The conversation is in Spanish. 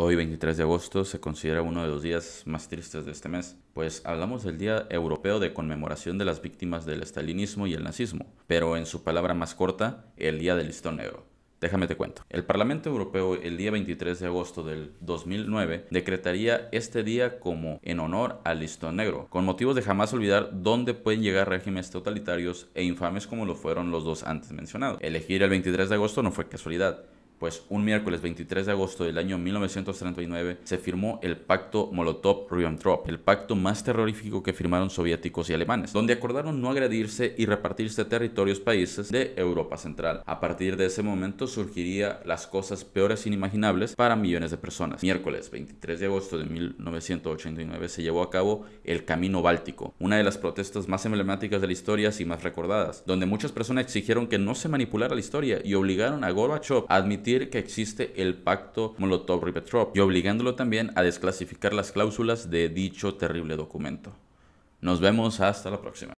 Hoy 23 de agosto se considera uno de los días más tristes de este mes, pues hablamos del Día Europeo de Conmemoración de las Víctimas del Estalinismo y el Nazismo, pero en su palabra más corta, el Día del Listón Negro. Déjame te cuento. El Parlamento Europeo el día 23 de agosto del 2009 decretaría este día como en honor al listón negro, con motivos de jamás olvidar dónde pueden llegar regímenes totalitarios e infames como lo fueron los dos antes mencionados. Elegir el 23 de agosto no fue casualidad, pues un miércoles 23 de agosto del año 1939 se firmó el pacto Molotov-Ribbentrop, el pacto más terrorífico que firmaron soviéticos y alemanes, donde acordaron no agredirse y repartirse territorios países de Europa Central. A partir de ese momento surgiría las cosas peores inimaginables para millones de personas. Miércoles 23 de agosto de 1989 se llevó a cabo el Camino Báltico, una de las protestas más emblemáticas de la historia y más recordadas, donde muchas personas exigieron que no se manipulara la historia y obligaron a Gorbachev a admitir que existe el pacto Molotov-Ribbentrop y obligándolo también a desclasificar las cláusulas de dicho terrible documento. Nos vemos hasta la próxima.